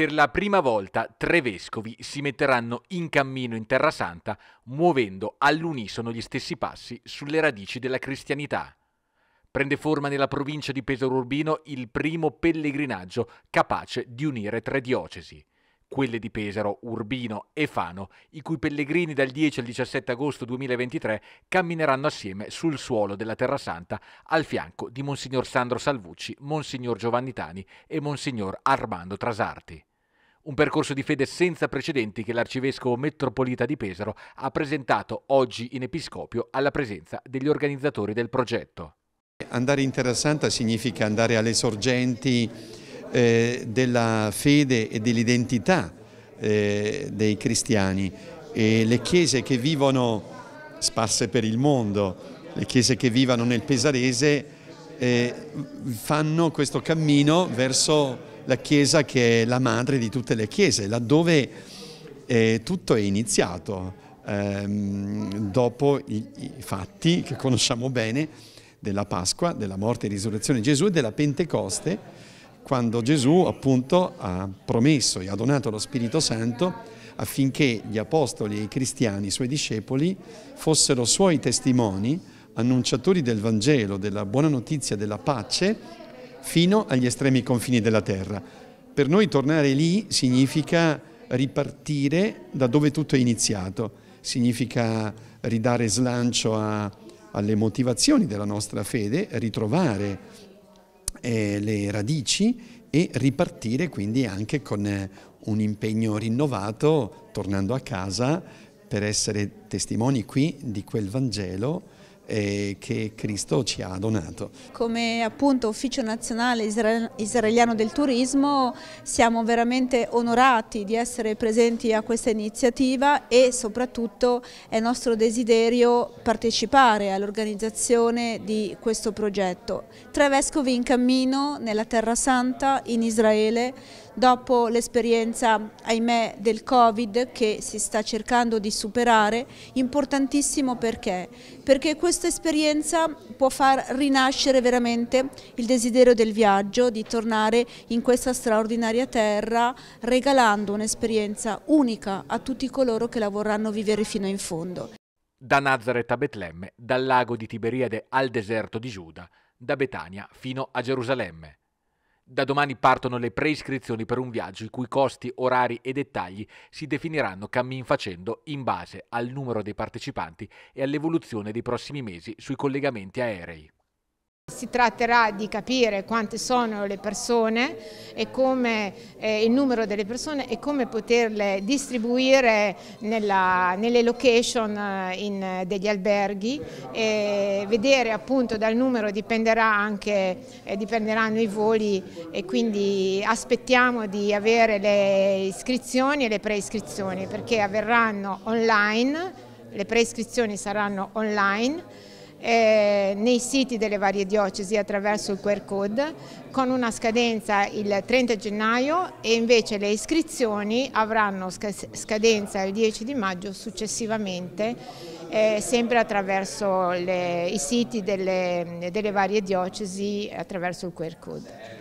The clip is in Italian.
Per la prima volta tre vescovi si metteranno in cammino in Terra Santa muovendo all'unisono gli stessi passi sulle radici della cristianità. Prende forma nella provincia di Pesaro Urbino il primo pellegrinaggio capace di unire tre diocesi, quelle di Pesaro, Urbino e Fano, i cui pellegrini dal 10 al 17 agosto 2023 cammineranno assieme sul suolo della Terra Santa al fianco di Monsignor Sandro Salvucci, Monsignor Giovanni Tani e Monsignor Armando Trasarti. Un percorso di fede senza precedenti che l'arcivescovo metropolita di Pesaro ha presentato oggi in episcopio alla presenza degli organizzatori del progetto. Andare in Terra Santa significa andare alle sorgenti eh, della fede e dell'identità eh, dei cristiani e le chiese che vivono sparse per il mondo, le chiese che vivono nel Pesarese eh, fanno questo cammino verso la Chiesa che è la madre di tutte le Chiese, laddove eh, tutto è iniziato. Ehm, dopo i, i fatti che conosciamo bene della Pasqua, della morte e risurrezione di Gesù e della Pentecoste, quando Gesù appunto ha promesso e ha donato lo Spirito Santo affinché gli apostoli e i cristiani, i suoi discepoli, fossero suoi testimoni, annunciatori del Vangelo, della buona notizia, della pace fino agli estremi confini della terra. Per noi tornare lì significa ripartire da dove tutto è iniziato, significa ridare slancio a, alle motivazioni della nostra fede, ritrovare eh, le radici e ripartire quindi anche con eh, un impegno rinnovato tornando a casa per essere testimoni qui di quel Vangelo eh, che Cristo ci ha donato. Come appunto Ufficio Nazionale Israeliano del Turismo siamo veramente onorati di essere presenti a questa iniziativa e soprattutto è nostro desiderio partecipare all'organizzazione di questo progetto. Tre vescovi in cammino nella Terra Santa in Israele dopo l'esperienza, ahimè, del Covid che si sta cercando di superare, importantissimo perché? Perché questo questa esperienza può far rinascere veramente il desiderio del viaggio, di tornare in questa straordinaria terra, regalando un'esperienza unica a tutti coloro che la vorranno vivere fino in fondo. Da Nazareth a Betlemme, dal lago di Tiberiade al deserto di Giuda, da Betania fino a Gerusalemme. Da domani partono le preiscrizioni per un viaggio i cui costi, orari e dettagli si definiranno cammin facendo in base al numero dei partecipanti e all'evoluzione dei prossimi mesi sui collegamenti aerei. Si tratterà di capire quante sono le persone e come, eh, il numero delle persone e come poterle distribuire nella, nelle location eh, in, eh, degli alberghi e vedere appunto dal numero dipenderà anche, eh, dipenderanno i voli e quindi aspettiamo di avere le iscrizioni e le preiscrizioni perché avverranno online, le preiscrizioni saranno online eh, nei siti delle varie diocesi attraverso il QR code con una scadenza il 30 gennaio e invece le iscrizioni avranno scadenza il 10 di maggio successivamente eh, sempre attraverso le, i siti delle, delle varie diocesi attraverso il QR code.